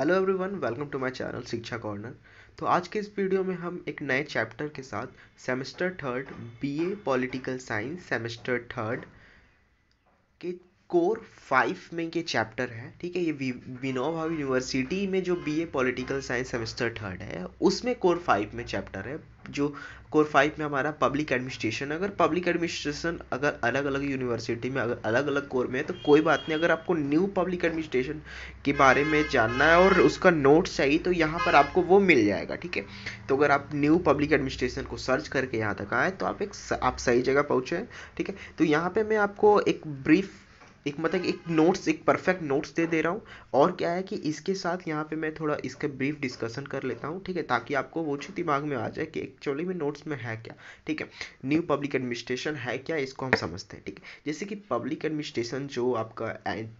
hello everyone welcome to my channel Shiksha corner तो आज के इस वीडियो में हम एक नए चैप्टर के साथ semester third BA political science semester third के कोर फाइव में ये चैप्टर है ठीक है ये विनोबा यूनिवर्सिटी में जो BA political science semester third है उसमें कोर फाइव में चैप्टर है जो कोर फाइव में हमारा पब्लिक एडमिनिस्ट्रेशन अगर पब्लिक एडमिनिस्ट्रेशन अगर अलग अलग यूनिवर्सिटी में अगर अलग अलग कोर में है तो कोई बात नहीं अगर आपको न्यू पब्लिक एडमिनिस्ट्रेशन के बारे में जानना है और उसका नोट्स चाहिए तो यहाँ पर आपको वो मिल जाएगा ठीक है तो अगर आप न्यू पब्लिक एडमिनिस्ट्रेशन को सर्च करके यहाँ तक आए तो आप एक आप सही जगह पहुँचे ठीक है तो यहाँ पर मैं आपको एक ब्रीफ एक मतलब एक नोट्स एक परफेक्ट नोट्स दे दे रहा हूँ और क्या है कि इसके साथ यहाँ पे मैं थोड़ा इसका ब्रीफ डिस्कशन कर लेता हूँ ठीक है ताकि आपको वो चीज़ दिमाग में आ जाए कि एक्चुअली में नोट्स में है क्या ठीक है न्यू पब्लिक एडमिनिस्ट्रेशन है क्या इसको हम समझते हैं ठीक है जैसे कि पब्लिक एडमिनिस्ट्रेशन जो आपका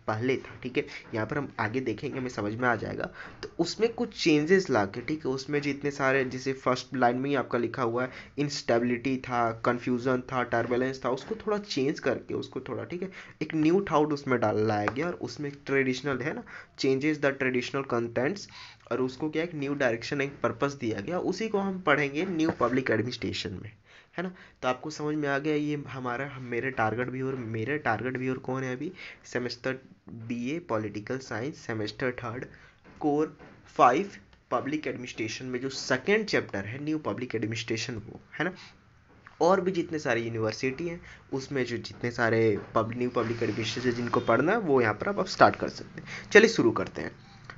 पहले था ठीक है यहाँ पर हम आगे देखेंगे हमें समझ में आ जाएगा तो उसमें कुछ चेंजेस ला के ठीक है उसमें जितने सारे जैसे फर्स्ट लाइन में ही आपका लिखा हुआ है इंस्टेबिलिटी था कन्फ्यूज़न था टर्बुलेंस था उसको थोड़ा चेंज करके उसको थोड़ा ठीक है एक न्यू विथआउट उसमें डाल लाया गया और उसमें ट्रेडिशनल है ना चेंजेस द ट्रेडिशनल कंटेंट्स और उसको क्या एक न्यू डायरेक्शन एक पर्पस दिया गया उसी को हम पढ़ेंगे न्यू पब्लिक एडमिनिस्ट्रेशन में है ना तो आपको समझ में आ गया ये हमारा हम मेरे टारगेट भी और मेरे टारगेट भी और कौन है अभी semester B A political science semester third core five public administration में जो सेकेंड चैप्टर है न्यू पब्लिक एडमिनिस्ट्रेशन वो है ना और भी जितने सारी यूनिवर्सिटी हैं उसमें जो जितने सारे पब्लिक न्यू पब्लिक एडमिशन है जिनको पढ़ना है वो यहाँ पर आप, आप स्टार्ट कर सकते हैं चलिए शुरू करते हैं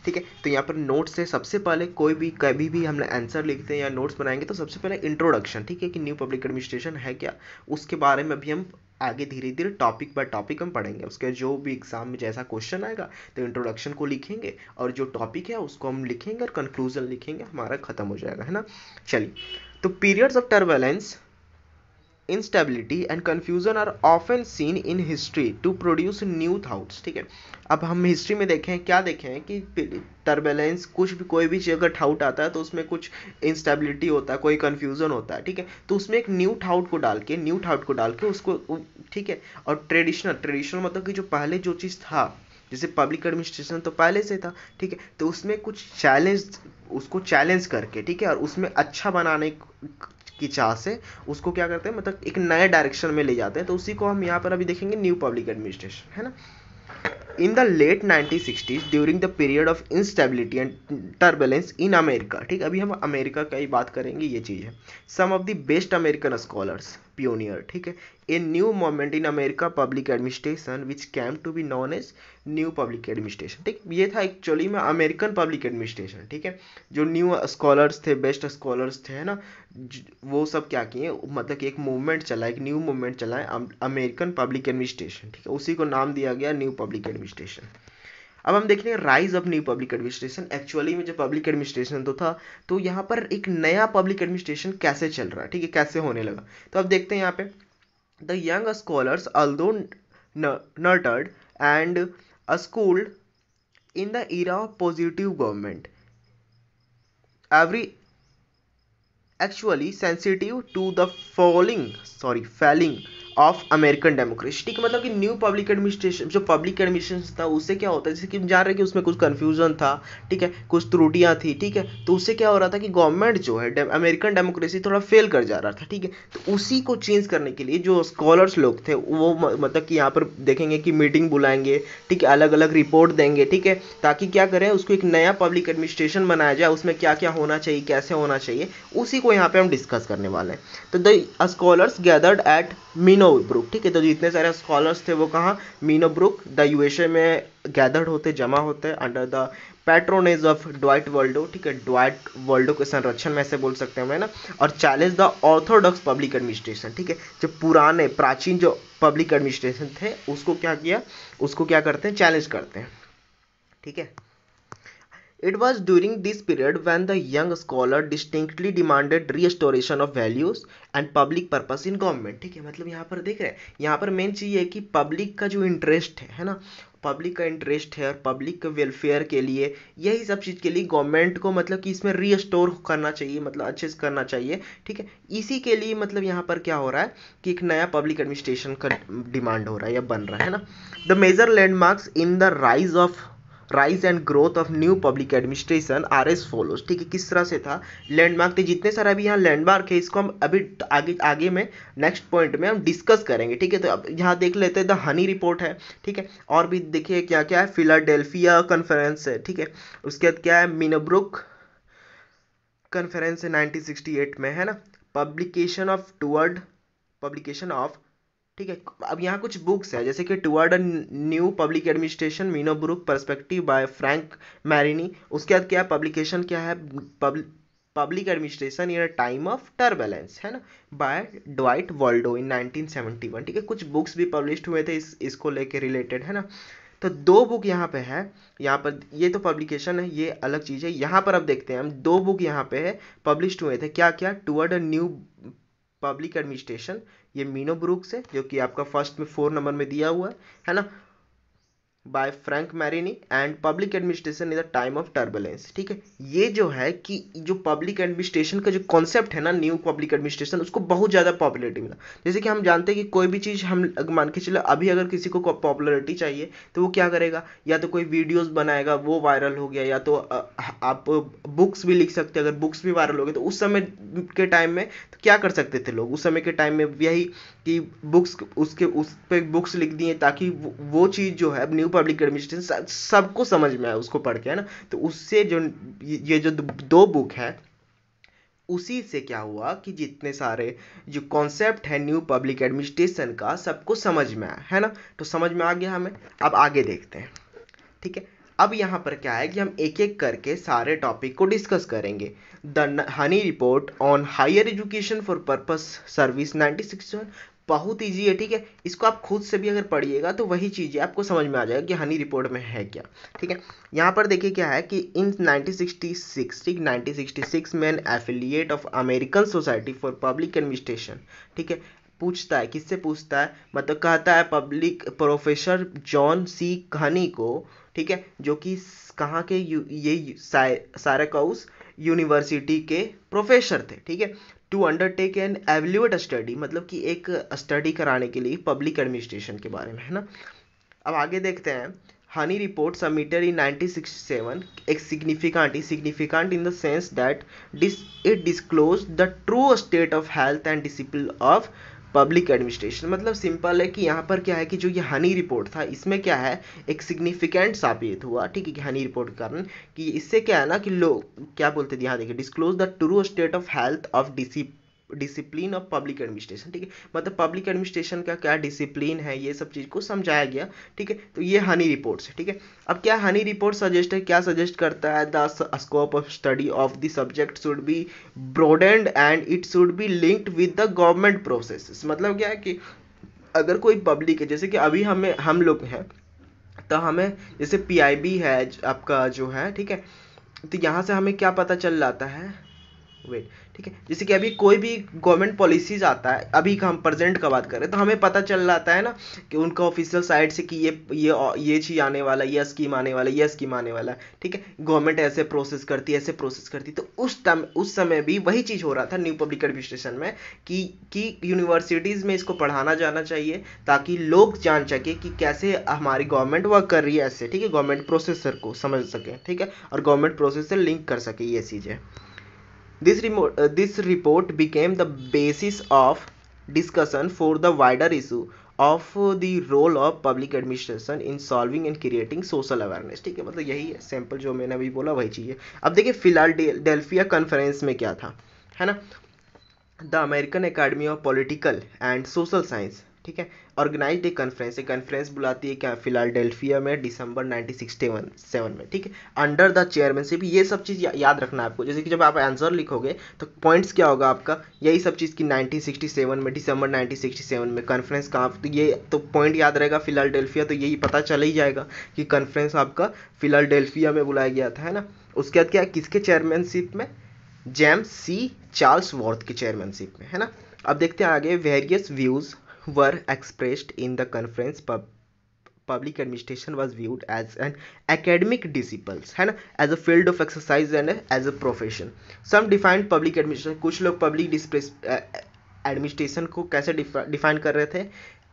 ठीक है तो यहाँ पर नोट्स है सबसे पहले कोई भी कभी भी हम आंसर लिखते हैं या नोट्स बनाएंगे तो सबसे पहले इंट्रोडक्शन ठीक है कि न्यू पब्लिक एडमिनिस्ट्रेशन है क्या उसके बारे में भी हम आगे धीरे धीरे टॉपिक बाय टॉपिक हम पढ़ेंगे उसके जो भी एग्जाम में जैसा क्वेश्चन आएगा तो इंट्रोडक्शन को लिखेंगे और जो टॉपिक है उसको हम लिखेंगे और कंक्लूजन लिखेंगे हमारा खत्म हो जाएगा है ना चलिए तो periods of turbulence instability and confusion are often seen in history to produce new thoughts ठीक है अब हम हिस्ट्री में देखें क्या देखें कि टर्बेलेंस कुछ भी कोई भी चीज अगर ठाउट आता है तो उसमें कुछ इंस्टेबिलिटी होता है कोई कन्फ्यूज़न होता है ठीक है तो उसमें एक न्यू ठाउट को डाल के न्यू ठाउट को डाल के उसको ठीक है और ट्रेडिशनल ट्रेडिशनल मतलब कि जो पहले जो चीज़ था जैसे पब्लिक एडमिनिस्ट्रेशन तो पहले से था ठीक है तो उसमें कुछ चैलेंज उसको चैलेंज करके ठीक है और उसमें अच्छा बनाने की चाह से उसको क्या करते हैं मतलब एक नए डायरेक्शन में ले जाते हैं तो उसी को हम यहाँ पर अभी देखेंगे न्यू पब्लिक एडमिनिस्ट्रेशन है ना in the late 1960s during the period of instability and turbulence in America ठीक अभी हम अमेरिका का ही बात करेंगे ये चीज़ है some of the best American scholars pioneer ठीक है a new moment in America public administration which came to be known as new public administration ठीक ये था एक्चुअली में अमेरिकन पब्लिक एडमिनिस्ट्रेशन ठीक है जो न्यू स्कॉलर्स थे बेस्ट स्कॉलर्स थे है ना वो सब क्या किए मतलब कि एक मूवमेंट चला एक न्यू मूवमेंट चला है अमेरिकन पब्लिक एडमिनिस्ट्रेशन ठीक है उसी को नाम दिया गया न्यू पब्लिक एडमिनिस्ट्रेशन अब हम देख रहे हैं rise of new public administration actually में जो पब्लिक एडमिनिस्ट्रेशन तो था तो यहाँ पर एक नया पब्लिक एडमिनिस्ट्रेशन कैसे चल रहा है ठीक है कैसे होने लगा तो अब देखते हैं यहाँ पे the young scholars although nurtured and schooled in the era of positive government every actually sensitive to the falling sorry failing of American democracy ठीक है मतलब कि न्यू पब्लिक एडमिनिस्ट्रेशन जो पब्लिक एडमिनिस्ट्रेशन था उससे क्या होता है जैसे कि हम जान रहे कि उसमें कुछ कन्फ्यूजन था ठीक है कुछ त्रुटियाँ थी ठीक है तो उससे क्या हो रहा था कि गवर्नमेंट जो है अमेरिकन डेमोक्रेसी थोड़ा फेल कर जा रहा था ठीक है तो उसी को चेंज करने के लिए जो स्कॉलर्स लोग थे वो मतलब कि यहाँ पर देखेंगे कि मीटिंग बुलाएंगे ठीक है अलग अलग रिपोर्ट देंगे ठीक है ताकि क्या करें उसको एक नया पब्लिक एडमिनिस्ट्रेशन बनाया जाए उसमें क्या क्या होना चाहिए कैसे होना चाहिए उसी को यहाँ पर हम डिस्कस करने वाले हैं तो the scholars gathered at mean Minnowbrook ठीक है तो जितने सारे स्कॉलर्स थे वो कहाँ मीनो ब्रुक द यूएसए में गैदर्ड होते जमा होते under the patronage of Dwight Waldo ठीक है ड्वाइट वर्ल्डो के संरक्षण में ऐसे बोल सकते हैं ना और challenge the orthodox public administration ठीक है जो पुराने प्राचीन जो पब्लिक एडमिनिस्ट्रेशन थे उसको क्या किया उसको क्या करते हैं चैलेंज करते हैं ठीक है It was during this period when the young scholar distinctly demanded restoration of values and public purpose in government ठीक है मतलब यहाँ पर देख रहे हैं यहाँ पर मेन चीज़ है कि पब्लिक का जो इंटरेस्ट है है ना पब्लिक का इंटरेस्ट है और पब्लिक के वेलफेयर के लिए यही सब चीज़ के लिए गवर्नमेंट को मतलब कि इसमें रीस्टोर करना चाहिए मतलब अच्छे से करना चाहिए ठीक है इसी के लिए मतलब यहाँ पर क्या हो रहा है कि एक नया पब्लिक एडमिनिस्ट्रेशन का डिमांड हो रहा है या बन रहा है ना the major landmarks in the rise of rise and growth of new public administration are as follows ठीक है किस तरह से था लैंडमार्क थे जितने सारे अभी यहाँ लैंडमार्क है इसको हम अभी आगे आगे में नेक्स्ट पॉइंट में हम डिस्कस करेंगे ठीक है तो अब यहाँ देख लेते हैं द हनी रिपोर्ट है ठीक है और भी देखिए क्या क्या है फिलाडेल्फिया कॉन्फ्रेंस है ठीक है उसके बाद क्या है मिनब्रुक कॉन्फ्रेंस है एट में है ना publication of toward publication of ठीक है अब यहाँ कुछ बुक्स है जैसे कि toward a new public administration Minnowbrook perspective by Frank Marini उसके बाद क्या पब्लिकेशन क्या है public administration in time of turbulence है ना बाय डाइट वर्ल्डो इन 1971 ठीक है कुछ बुक्स भी पब्लिश हुए थे इस इसको लेके रिलेटेड है ना तो दो बुक यहाँ पे है यहाँ पर ये तो पब्लिकेशन है ये अलग चीज़ है यहाँ पर अब देखते हैं हम दो बुक यहाँ पे है पब्लिश हुए थे क्या क्या toward a new public administration ये मीनो ब्रुक्स है जो कि आपका फर्स्ट में फोर नंबर में दिया हुआ है है ना by Frank Marini and public administration in the time of turbulence ठीक है ये जो है कि जो पब्लिक एडमिनिस्ट्रेशन का जो कॉन्सेप्ट है ना न्यू पब्लिक एडमिनिस्ट्रेशन उसको बहुत ज़्यादा पॉपुलरिटी मिला जैसे कि हम जानते हैं कि कोई भी चीज़ हम मान के चलो अभी अगर किसी को पॉपुलरिटी चाहिए तो वो क्या करेगा या तो कोई वीडियोज़ बनाएगा वो वायरल हो गया या तो आप बुक्स भी लिख सकते अगर बुक्स भी वायरल हो गए तो उस समय के टाइम में तो क्या कर सकते थे लोग उस समय के टाइम में यही कि बुक्स उसके उस पर बुक्स लिख दिए ताकि वो चीज़ जो है न्यू पब्लिक एडमिनिस्ट्रेशन सबको समझ में आए उसको पढ़ के है ना तो उससे जो ये जो दो बुक है उसी से क्या हुआ कि जितने सारे जो कॉन्सेप्ट है न्यू पब्लिक एडमिनिस्ट्रेशन का सबको समझ में आया है ना तो समझ में आ गया हमें अब आगे देखते हैं ठीक है अब यहाँ पर क्या है कि हम एक एक करके सारे टॉपिक को डिस्कस करेंगे the Honey report on higher education for purpose service 96 बहुत ईजी है ठीक है इसको आप खुद से भी अगर पढ़िएगा तो वही चीज़ है आपको समझ में आ जाएगा कि हनी रिपोर्ट में है क्या ठीक है यहाँ पर देखिए क्या है कि इन 1966 ठीक 1966 में an affiliate of American society for public administration ठीक है पूछता है किससे पूछता है मतलब कहता है पब्लिक प्रोफेसर जॉन सी कहनी को ठीक है जो कि कहाँ के यू, ये सारे यूनिवर्सिटी के प्रोफेसर थे ठीक है to undertake an evaluate study मतलब कि एक स्टडी कराने के लिए पब्लिक एडमिनिस्ट्रेशन के बारे में है ना अब आगे देखते हैं हनी रिपोर्ट सबमिटेड इन 1967 एक significant is significant in the sense that dis it disclose the true state of health and discipline of public administration मतलब सिंपल है कि यहाँ पर क्या है कि जो ये हनी रिपोर्ट था इसमें क्या है एक सिग्निफिकेंट साबित हुआ ठीक है कि हनी रिपोर्ट के कारण कि इससे क्या है ना कि लोग क्या बोलते थे यहाँ देखिए disclose the true state of health of disci discipline of public administration ठीक है मतलब पब्लिक एडमिनिस्ट्रेशन का क्या डिसिप्लिन है ये सब चीज़ को समझाया गया ठीक है तो ये हनी रिपोर्ट्स है ठीक है अब क्या हनी रिपोर्ट सजेस्ट है क्या सजेस्ट करता है the scope of study of the subject should be broadened and it should be linked with the government process मतलब क्या है कि अगर कोई पब्लिक है जैसे कि अभी हमें हम लोग हैं तो हमें जैसे पीआईबी है आपका जो है ठीक है तो यहाँ से हमें क्या पता चल जाता है वेट ठीक है जैसे कि अभी कोई भी गवर्नमेंट पॉलिसीज आता है अभी हम प्रेजेंट का बात करें तो हमें पता चल जाता है ना कि उनका ऑफिशियल साइड से कि ये ये ये चीज़ आने वाला ये स्कीम आने वाला ये स्कीम आने वाला है ठीक है गवर्नमेंट ऐसे प्रोसेस करती है ऐसे प्रोसेस करती तो उस टाइम उस समय भी वही चीज़ हो रहा था न्यू पब्लिक एडमिनिस्ट्रेशन में कि कि यूनिवर्सिटीज़ में इसको पढ़ाना जाना चाहिए ताकि लोग जान सके कि कैसे हमारी गवर्नमेंट वर्क कर रही है ऐसे ठीक है गवर्नमेंट प्रोसेसर को समझ सके ठीक है और गवर्नमेंट प्रोसेसर लिंक कर सके ये चीज़ें This, remote, uh, this report became the basis of discussion for the wider issue of uh, the role of public administration in solving and creating social awareness ठीक है मतलब यही है सैंपल जो मैंने अभी बोला वही चाहिए अब देखिए फिलहाल डेल्फिया कॉन्फ्रेंस में क्या था है ना the American academy of political and social science ठीक है ऑर्गेनाइज ए कॉन्फ्रेंस एक कॉन्फ्रेंस बुलाती है क्या डेल्फिया में दिसंबर नाइनटीन सेवन में ठीक है अंडर द चेयरमैनशिप ये सब चीज़ या, याद रखना आपको जैसे कि जब आप आंसर लिखोगे तो पॉइंट्स क्या होगा आपका यही सब चीज़ की 1967 में दिसंबर 1967 में कॉन्फ्रेंस कहाँ तो ये तो पॉइंट याद रहेगा फिलाडेल्फिया तो यही पता चल ही जाएगा कि कॉन्फ्रेंस आपका फिलाडेल्फिया में बुलाया गया था है ना उसके बाद क्या किसके चेयरमैनशिप में जेम्स सी चार्ल्स वॉर्थ की चेयरमैनशिप में है ना अब देखते हैं आगे various views were expressed in the conference pub public administration was viewed as an academic discipline है ना as a field of exercise and as a profession some defined public administration कुछ लोग public एडमिनिस्ट्रेशन को कैसे define कर रहे थे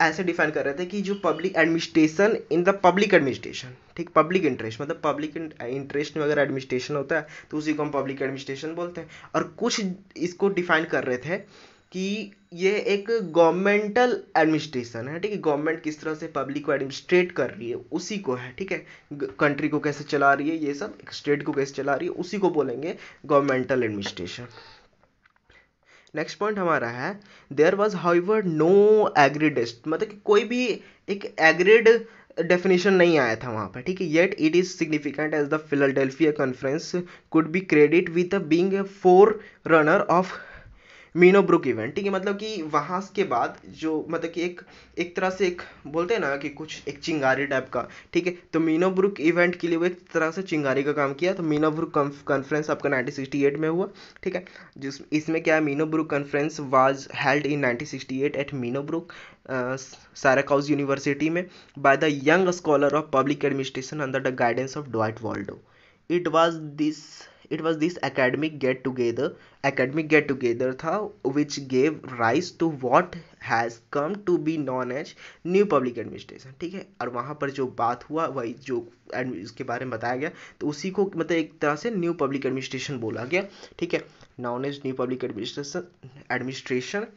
ऐसे डिफाइन कर रहे थे कि जो public administration in the public administration ठीक पब्लिक इंटरेस्ट मतलब पब्लिक इंटरेस्ट में अगर एडमिनिस्ट्रेशन होता है तो उसी को हम पब्लिक एडमिनिस्ट्रेशन बोलते हैं और कुछ इसको डिफाइन कर रहे थे कि ये एक गवर्नमेंटल एडमिनिस्ट्रेशन है ठीक है गवर्नमेंट किस तरह से पब्लिक को एडमिनिस्ट्रेट कर रही है उसी को है ठीक है कंट्री को कैसे चला रही है ये सब स्टेट को कैसे चला रही है उसी को बोलेंगे गवर्नमेंटल एडमिनिस्ट्रेशन नेक्स्ट पॉइंट हमारा है there was however no agreed test मतलब कि कोई भी एक एग्रीड डेफिनेशन नहीं आया था वहाँ पर ठीक है yet it is significant as the Philadelphia conference could be credit with being forerunner of Minnowbrook event ठीक है मतलब कि वहाँ के बाद जो मतलब कि एक एक तरह से एक बोलते हैं ना कि कुछ एक चिंगारी टाइप का ठीक है तो मीनो ब्रुक इवेंट के लिए वो एक तरह से चिंगारी का काम किया तो मीनो ब्रुक कॉन्फ्रेंस आपका नाइनटीन में हुआ ठीक है जिस इसमें क्या है Minnowbrook conference was held in nineteen eight Minnowbrook Syracuse university में by the young scholar of public administration under the guidance of Dwight Waldo it was this it was this academic get together academic get together था which gave rise to what has come to be known as new public administration ठीक है और वहाँ पर जो बात हुआ वही जो इसके बारे में बताया गया तो उसी को मतलब एक तरह से न्यू पब्लिक एडमिनिस्ट्रेशन बोला गया ठीक है known as new public administration administration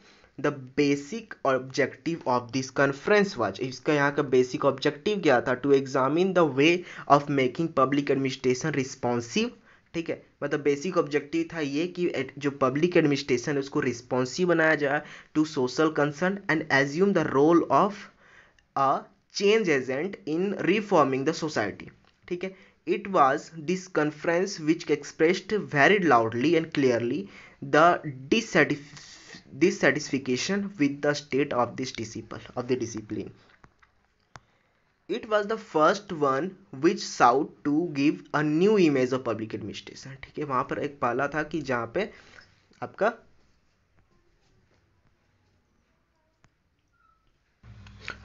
the basic objective of this conference was इसका यहाँ का बेसिक ऑब्जेक्टिव क्या था to examine the way of making public administration responsive ठीक है मतलब बेसिक ऑब्जेक्टिव था ये कि जो पब्लिक एडमिनिस्ट्रेशन है उसको रिस्पॉन्सिव बनाया जाए to social concern and assume the role of a change agent in reforming the society ठीक है it was this conference which expressed very loudly and clearly the dissatisfaction with the state of this disciple of the discipline it was the first one which sought to give a new image of public administration ठीक है वहां पर एक पाला था कि जहां पे आपका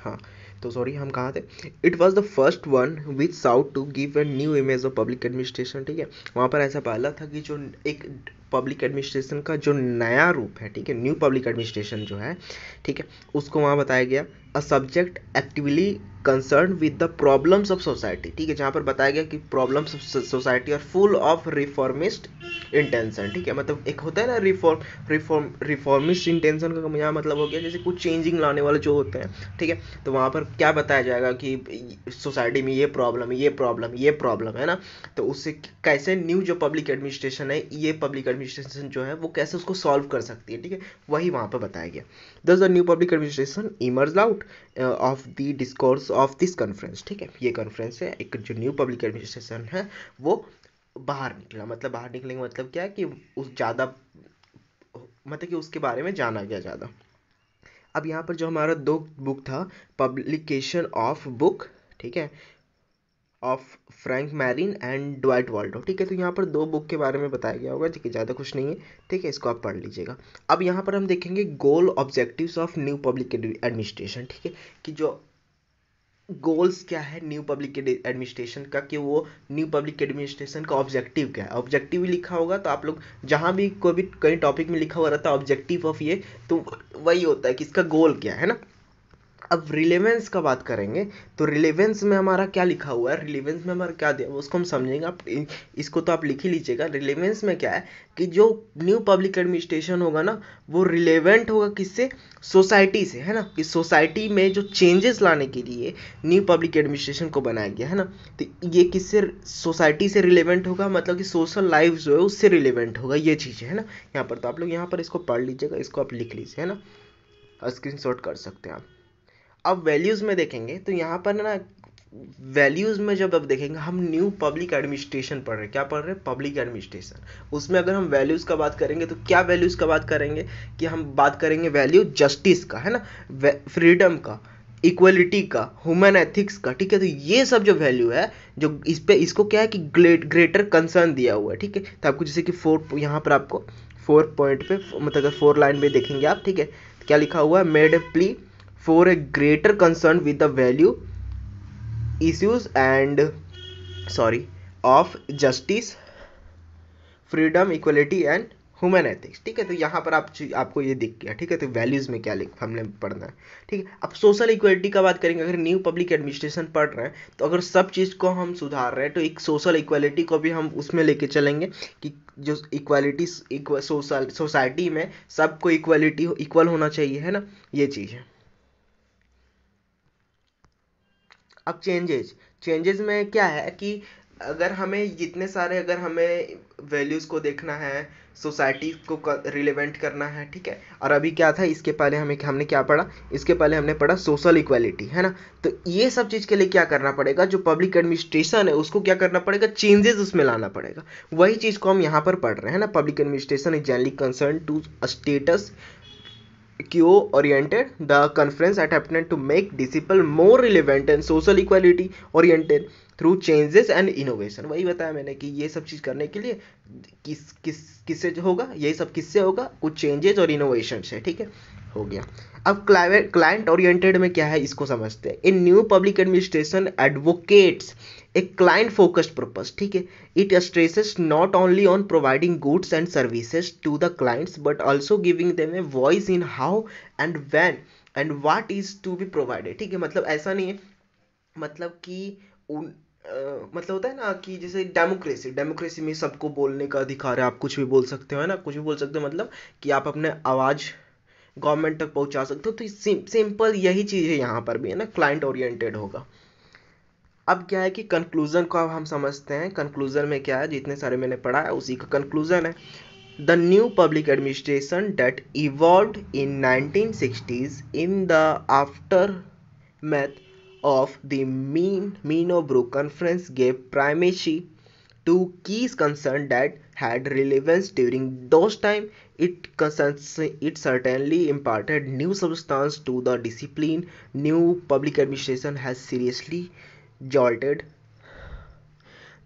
हाँ तो सॉरी हम कहाँ थे it was the first one which sought to give a new image of public administration ठीक है वहाँ पर ऐसा पहला था कि जो एक पब्लिक एडमिनिस्ट्रेशन का जो नया रूप है ठीक है न्यू पब्लिक एडमिनिस्ट्रेशन जो है ठीक है उसको वहाँ बताया गया a subject actively concern with the problems of society ठीक है जहाँ पर बताया गया कि प्रॉब्लम्स ऑफ सोसाइटी और फुल ऑफ रिफॉर्मिस्ट इंटेंशन ठीक है मतलब एक होता है ना रिफॉर्म रिफॉर्म रिफॉर्मिस्ट इंटेंशन का यहाँ मतलब हो गया जैसे कुछ चेंजिंग लाने वाले जो होते हैं ठीक है तो वहाँ पर क्या बताया जाएगा कि सोसाइटी में ये प्रॉब्लम ये प्रॉब्लम ये प्रॉब्लम है ना तो उससे कैसे न्यू जो पब्लिक एडमिनिस्ट्रेशन है ये पब्लिक एडमिनिस्ट्रेशन जो है वो कैसे उसको सॉल्व कर सकती है ठीक है वही वहाँ पर बताया गया thus the new public administration emerge out of the discourse of this conference ठीक है ये कॉन्फ्रेंस है एक जो न्यू पब्लिक एडमिनिस्ट्रेशन है वो बाहर निकला मतलब बाहर निकलने का मतलब क्या है कि उस ज़्यादा मतलब कि उसके बारे में जाना गया ज़्यादा अब यहाँ पर जो हमारा दो बुक था पब्लिकेशन ऑफ बुक ठीक है of Frank Marini and Dwight Waldo ठीक है तो यहाँ पर दो बुक के बारे में बताया गया होगा जो कि ज़्यादा कुछ नहीं है ठीक है इसको आप पढ़ लीजिएगा अब यहाँ पर हम देखेंगे goal objectives of new public administration ठीक है कि जो गोल्स क्या है न्यू पब्लिक एडमिनिस्ट्रेशन का कि वो न्यू पब्लिक एडमिनिस्ट्रेशन का ऑब्जेक्टिव क्या है ऑब्जेक्टिव लिखा होगा तो आप लोग जहाँ भी कोई भी कहीं टॉपिक में लिखा हुआ रहता है ऑब्जेक्टिव ऑफ ये तो वही होता है कि इसका गोल क्या है ना अब रिलेवेंस का बात करेंगे तो रिलेवेंस में हमारा क्या लिखा हुआ है रिलेवेंस में हमारा क्या दिया उसको हम समझेंगे आप इसको तो आप लिख ही लीजिएगा रिलेवेंस में क्या है कि जो न्यू पब्लिक एडमिनिस्ट्रेशन होगा ना वो रिलेवेंट होगा किससे सोसाइटी से है ना कि सोसाइटी में जो चेंजेस लाने के लिए न्यू पब्लिक एडमिनिस्ट्रेशन को बनाया गया है ना तो ये किससे सोसाइटी से रिलेवेंट होगा मतलब कि सोशल लाइफ जो है उससे रिलेवेंट होगा ये चीज़ है ना यहाँ पर तो आप लोग यहाँ पर इसको पढ़ लीजिएगा इसको आप लिख लीजिए है ना स्क्रीन कर सकते हैं आप अब वैल्यूज़ में देखेंगे तो यहाँ पर ना वैल्यूज़ में जब अब देखेंगे हम न्यू पब्लिक एडमिनिस्ट्रेशन पढ़ रहे हैं क्या पढ़ रहे हैं पब्लिक एडमिनिस्ट्रेशन उसमें अगर हम वैल्यूज़ का बात करेंगे तो क्या वैल्यूज़ का बात करेंगे कि हम बात करेंगे वैल्यू जस्टिस का है ना फ्रीडम का इक्वलिटी का ह्यूमन एथिक्स का ठीक है तो ये सब जो वैल्यू है जो इस पे इसको क्या है कि ग्रेट ग्रेटर कंसर्न दिया हुआ है ठीक है तो आपको जैसे कि फोर यहाँ पर आपको फोर पॉइंट पे मतलब फोर लाइन पे देखेंगे आप ठीक है क्या लिखा हुआ है made a plea for a greater concern with the value issues and sorry of justice freedom equality and human ethics ठीक है तो यहाँ पर आप आपको ये दिख गया ठीक है तो वैल्यूज़ में क्या लिख हमने पढ़ना है ठीक है अब सोशल इक्वलिटी का बात करेंगे अगर न्यू पब्लिक एडमिनिस्ट्रेशन पढ़ रहे हैं तो अगर सब चीज़ को हम सुधार रहे हैं तो एक सोशल इक्वलिटी को भी हम उसमें लेके चलेंगे कि जो इक्वालिटी सोशल सोसाइटी में सबको इक्वलिटी इक्वल होना चाहिए है ना ये चीज़ है अब चेंजेज चेंजेज में क्या है कि अगर हमें जितने सारे अगर हमें वैल्यूज़ को देखना है सोसाइटी को रिलेवेंट करना है ठीक है और अभी क्या था इसके पहले हमें हमने क्या पढ़ा इसके पहले हमने पढ़ा सोशल इक्वालिटी है ना तो ये सब चीज़ के लिए क्या करना पड़ेगा जो पब्लिक एडमिनिस्ट्रेशन है उसको क्या करना पड़ेगा चेंजेस उसमें लाना पड़ेगा वही चीज़ को हम यहाँ पर पढ़ रहे हैं ना public administration is generally concern to status Q the the conference attempted to make disciple more relevant and social equality oriented through changes and innovation वही बताया मैंने कि ये सब चीज़ करने के लिए किस किस किससे होगा यही सब किससे होगा कुछ चेंजेस और इनोवेशन से ठीक है हो गया अब क्लाइंट ओरिएंटेड में क्या है इसको समझते हैं in new public administration advocates a client focused purpose ठीक है it stresses not only on providing goods and services to the clients but also giving them a voice in how and when and what is to be provided ठीक है मतलब ऐसा नहीं है मतलब कि उन Uh, मतलब होता है ना कि जैसे डेमोक्रेसी डेमोक्रेसी में सबको बोलने का अधिकार है आप कुछ भी बोल सकते हो है ना कुछ भी बोल सकते हो मतलब कि आप अपने आवाज़ गवर्नमेंट तक पहुंचा सकते हो तो सिंपल यही चीज़ है यहाँ पर भी है ना क्लाइंट ओरिएंटेड होगा अब क्या है कि कंक्लूजन को अब हम समझते हैं कंक्लूजन में क्या है जितने सारे मैंने पढ़ा है उसी का कंक्लूजन है the new public administration that evolve in nineteen sixties in the aftermath of the Minnowbrook conference gave primacy to keys concern that had relevance during those time it it certainly important new substance to the discipline new public administration has seriously jolted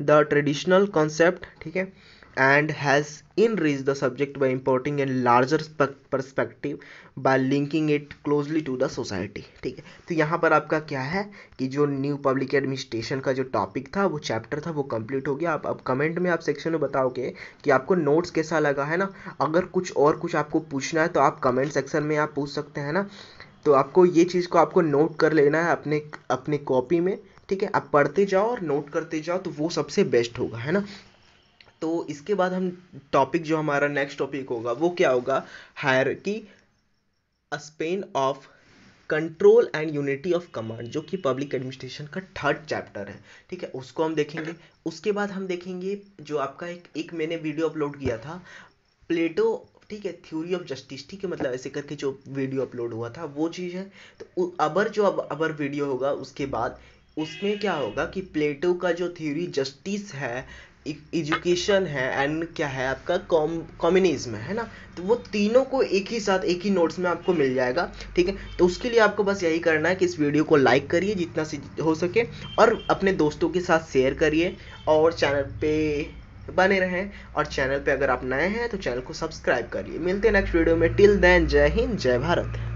the traditional concept ठीक है and has enriched the subject by importing a larger perspective by linking it closely to the society ठीक है तो यहाँ पर आपका क्या है कि जो न्यू पब्लिक एडमिनिस्ट्रेशन का जो टॉपिक था वो चैप्टर था वो कंप्लीट हो गया आप अब कमेंट में आप सेक्शन में बताओगे कि आपको नोट्स कैसा लगा है ना अगर कुछ और कुछ आपको पूछना है तो आप कमेंट सेक्शन में आप पूछ सकते हैं ना तो आपको ये चीज़ को आपको नोट कर लेना है अपने अपने कॉपी में ठीक है आप पढ़ते जाओ और नोट करते जाओ तो वो सबसे बेस्ट होगा है ना तो इसके बाद हम टॉपिक जो हमारा नेक्स्ट टॉपिक होगा वो क्या होगा hierarchy span of control and unity of command जो कि पब्लिक एडमिनिस्ट्रेशन का थर्ड चैप्टर है ठीक है उसको हम देखेंगे उसके बाद हम देखेंगे जो आपका एक एक मैंने वीडियो अपलोड किया था प्लेटो ठीक है थ्योरी ऑफ जस्टिस ठीक है मतलब ऐसे करके जो वीडियो अपलोड हुआ था वो चीज़ है तो अबर जो अब अबर वीडियो होगा उसके बाद उसमें क्या होगा कि प्लेटो का जो थ्योरी जस्टिस है एजुकेशन e- है एंड क्या है आपका कॉम कम्युनिज्म है ना तो वो तीनों को एक ही साथ एक ही नोट्स में आपको मिल जाएगा ठीक है तो उसके लिए आपको बस यही करना है कि इस वीडियो को लाइक करिए जितना से हो सके और अपने दोस्तों के साथ शेयर करिए और चैनल पे बने रहें और चैनल पे अगर आप नए हैं तो चैनल को सब्सक्राइब करिए मिलते हैं नेक्स्ट वीडियो में टिल देन जय हिंद जय भारत